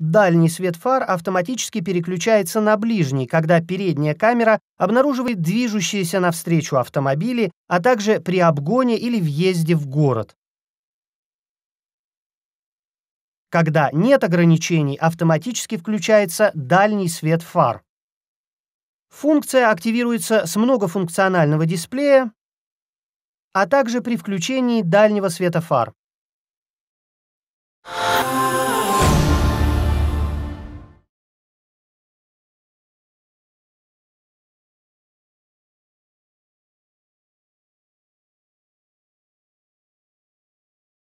Дальний свет фар автоматически переключается на ближний, когда передняя камера обнаруживает движущиеся навстречу автомобили, а также при обгоне или въезде в город. Когда нет ограничений, автоматически включается дальний свет фар. Функция активируется с многофункционального дисплея, а также при включении дальнего света фар.